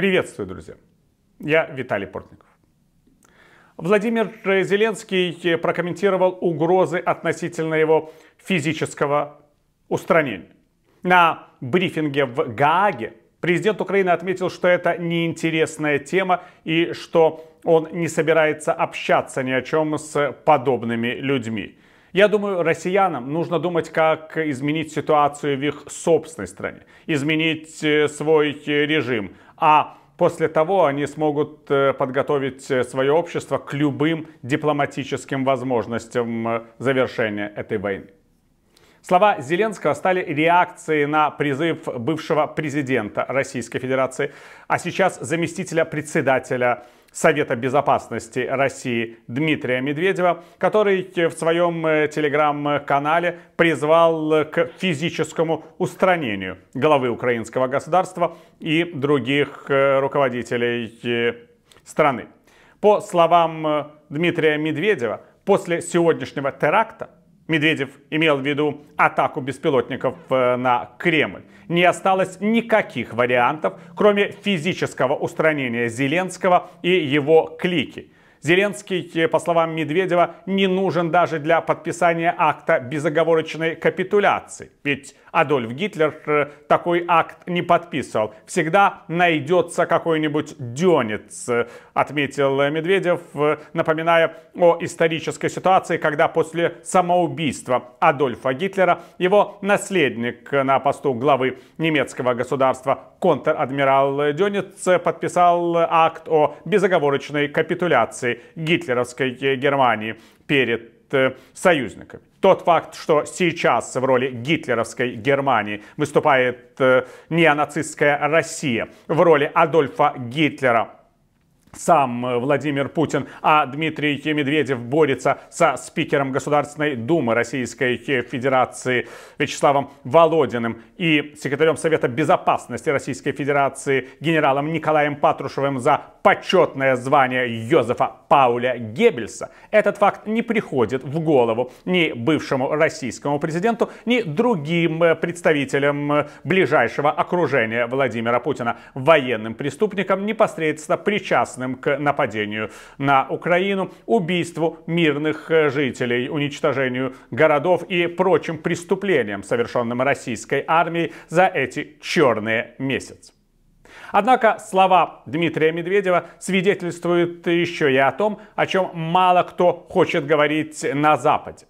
Приветствую, друзья. Я Виталий Портников. Владимир Зеленский прокомментировал угрозы относительно его физического устранения. На брифинге в Гааге президент Украины отметил, что это неинтересная тема и что он не собирается общаться ни о чем с подобными людьми. Я думаю, россиянам нужно думать, как изменить ситуацию в их собственной стране, изменить э, свой э, режим, а после того они смогут э, подготовить э, свое общество к любым дипломатическим возможностям э, завершения этой войны. Слова Зеленского стали реакцией на призыв бывшего президента Российской Федерации, а сейчас заместителя председателя Совета Безопасности России Дмитрия Медведева, который в своем э, телеграм-канале призвал к физическому устранению главы украинского государства и других э, руководителей э, страны. По словам Дмитрия Медведева, после сегодняшнего теракта Медведев имел в виду атаку беспилотников э, на Кремль. Не осталось никаких вариантов, кроме физического устранения Зеленского и его клики. Зеленский, э, по словам Медведева, не нужен даже для подписания акта безоговорочной капитуляции. Ведь Адольф Гитлер э, такой акт не подписывал. Всегда найдется какой-нибудь дёнец, э, отметил Медведев, напоминая о исторической ситуации, когда после самоубийства Адольфа Гитлера его наследник на посту главы немецкого государства контр-адмирал Дёнец подписал акт о безоговорочной капитуляции позиции гитлеровской э, Германии перед э, союзниками. Тот факт, что сейчас в роли гитлеровской Германии выступает э, неонацистская Россия, в роли Адольфа Гитлера сам Владимир Путин, а Дмитрий Медведев борется со спикером Государственной Думы Российской Федерации Вячеславом Володиным и секретарем Совета Безопасности Российской Федерации генералом Николаем Патрушевым за почетное звание Йозефа Пауля Геббельса, этот факт не приходит в голову ни бывшему российскому президенту, ни другим э, представителям э, ближайшего окружения Владимира Путина, военным преступникам, непосредственно причастным к нападению на Украину, убийству мирных э, жителей, уничтожению городов и прочим преступлениям, совершенным российской армией за эти черные месяцы. Однако слова Дмитрия Медведева свидетельствуют еще и о том, о чем мало кто хочет говорить на Западе.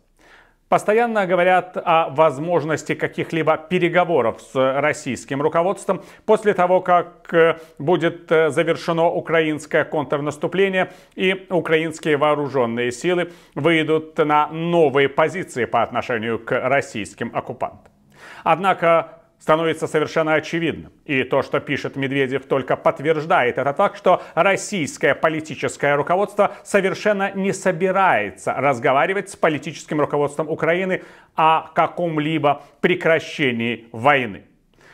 Постоянно говорят о возможности каких-либо переговоров с российским руководством после того, как э, будет э, завершено украинское контрнаступление и украинские вооруженные силы выйдут на новые позиции по отношению к российским оккупантам. Однако становится совершенно очевидным. И то, что пишет Медведев, только подтверждает этот факт, что российское политическое руководство совершенно не собирается разговаривать с политическим руководством Украины о каком-либо прекращении войны.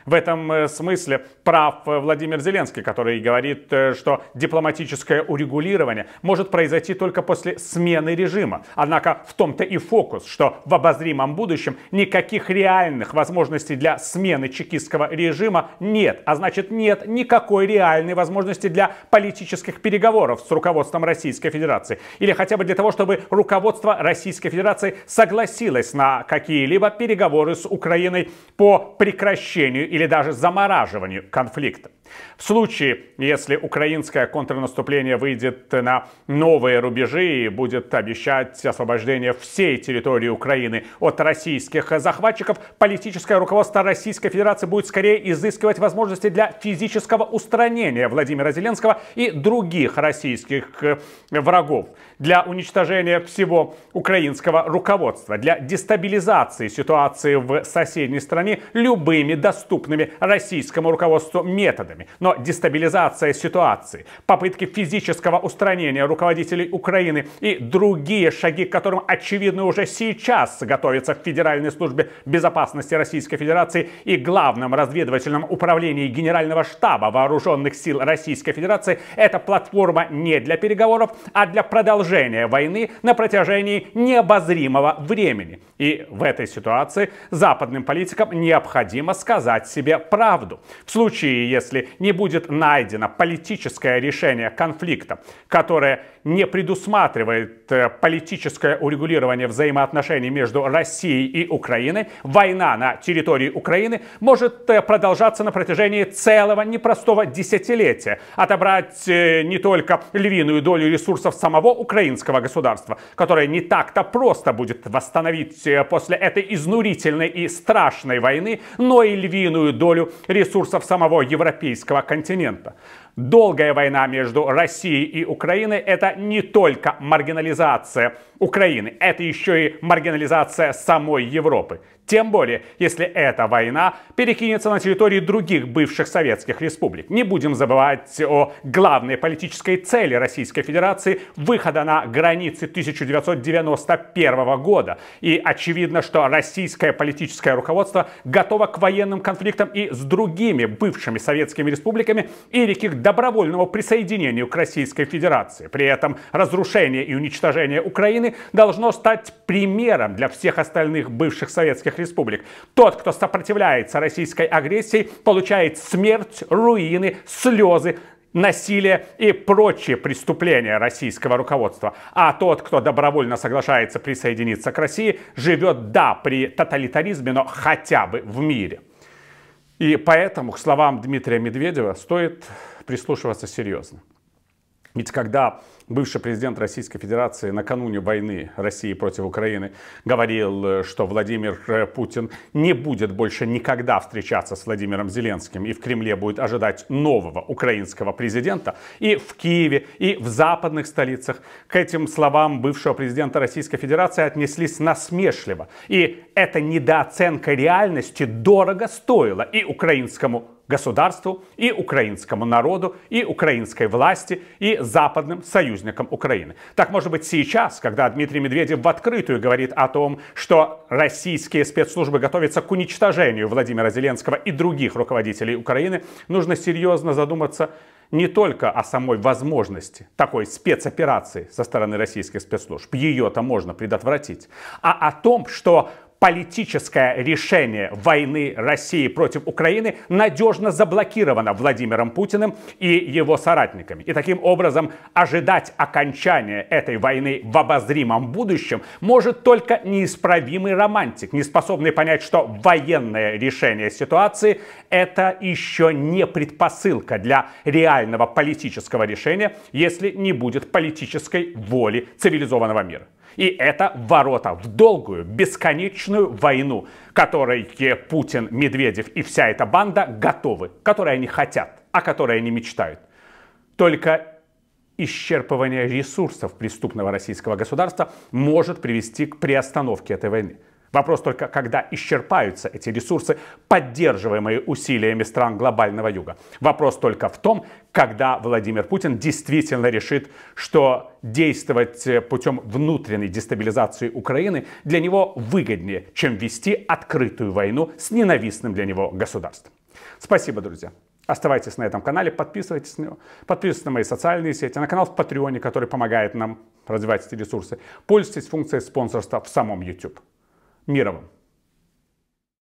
В этом э, смысле прав э, Владимир Зеленский, который говорит, э, что дипломатическое урегулирование может произойти только после смены режима. Однако в том-то и фокус, что в обозримом будущем никаких реальных возможностей для смены чекистского режима нет, а значит нет никакой реальной возможности для политических переговоров с руководством Российской Федерации. Или хотя бы для того, чтобы руководство Российской Федерации согласилось на какие-либо переговоры с Украиной по прекращению или даже замораживанию конфликта. В случае, если украинское контрнаступление выйдет на новые рубежи и будет обещать освобождение всей территории Украины от российских захватчиков, политическое руководство Российской Федерации будет скорее изыскивать возможности для физического устранения Владимира Зеленского и других российских э, врагов, для уничтожения всего украинского руководства, для дестабилизации ситуации в соседней стране любыми доступными российскому руководству методами факторами. Но дестабилизация ситуации, попытки физического устранения руководителей Украины и другие шаги, к которым, очевидно, уже сейчас готовится в Федеральной службе безопасности Российской Федерации и Главном разведывательном управлении Генерального штаба Вооруженных сил Российской Федерации, эта платформа не для переговоров, а для продолжения войны на протяжении необозримого времени. И в этой ситуации западным политикам необходимо сказать себе правду. В случае, если не будет найдено политическое решение конфликта, которое не предусматривает э, политическое урегулирование взаимоотношений между Россией и Украиной, война на территории Украины может э, продолжаться на протяжении целого непростого десятилетия, отобрать э, не только львиную долю ресурсов самого украинского государства, которое не так-то просто будет восстановить после этой изнурительной и страшной войны, но и львиную долю ресурсов самого европейского Евразийского континента. Долгая война между Россией и Украиной – это не только маргинализация Украины, это еще и маргинализация самой Европы. Тем более, если эта война перекинется на территории других бывших советских республик. Не будем забывать о главной политической цели Российской Федерации – выхода на границы 1991 года. И очевидно, что российское политическое руководство готово к военным конфликтам и с другими бывшими советскими республиками или к их добровольному присоединению к Российской Федерации. При этом разрушение и уничтожение Украины должно стать примером для всех остальных бывших советских этих республик. Тот, кто сопротивляется российской агрессии, получает смерть, руины, слезы, насилие и прочие преступления российского руководства. А тот, кто добровольно соглашается присоединиться к России, живет, да, при тоталитаризме, но хотя бы в мире. И поэтому к словам Дмитрия Медведева стоит прислушиваться серьезно. Ведь когда бывший президент Российской Федерации накануне войны России против Украины говорил, э, что Владимир э, Путин не будет больше никогда встречаться с Владимиром Зеленским и в Кремле будет ожидать нового украинского президента, и в Киеве, и в западных столицах к этим словам бывшего президента Российской Федерации отнеслись насмешливо. И эта недооценка реальности дорого стоила и украинскому государству и украинскому народу, и украинской власти, и западным союзникам Украины. Так может быть сейчас, когда Дмитрий Медведев в открытую говорит о том, что российские спецслужбы готовятся к уничтожению Владимира Зеленского и других руководителей Украины, нужно серьезно задуматься не только о самой возможности такой спецоперации со стороны российских спецслужб, ее-то можно предотвратить, а о том, что политическое решение войны России против Украины надежно заблокировано Владимиром Путиным и его соратниками. И таким образом ожидать окончания этой войны в обозримом будущем может только неисправимый романтик, не способный понять, что военное решение ситуации это еще не предпосылка для реального политического решения, если не будет политической воли цивилизованного мира. И это ворота в долгую, бесконечную войну, которой Путин, Медведев и вся эта банда готовы, которой они хотят, о которой они мечтают. Только исчерпывание ресурсов преступного российского государства может привести к приостановке этой войны. Вопрос только, когда исчерпаются эти ресурсы, поддерживаемые усилиями стран глобального юга. Вопрос только в том, когда Владимир Путин действительно решит, что действовать э, путем внутренней дестабилизации Украины для него выгоднее, чем вести открытую войну с ненавистным для него государством. Спасибо, друзья. Оставайтесь на этом канале, подписывайтесь на него, подписывайтесь на мои социальные сети, на канал в Патреоне, который помогает нам развивать эти ресурсы. Пользуйтесь функцией спонсорства в самом YouTube мировым.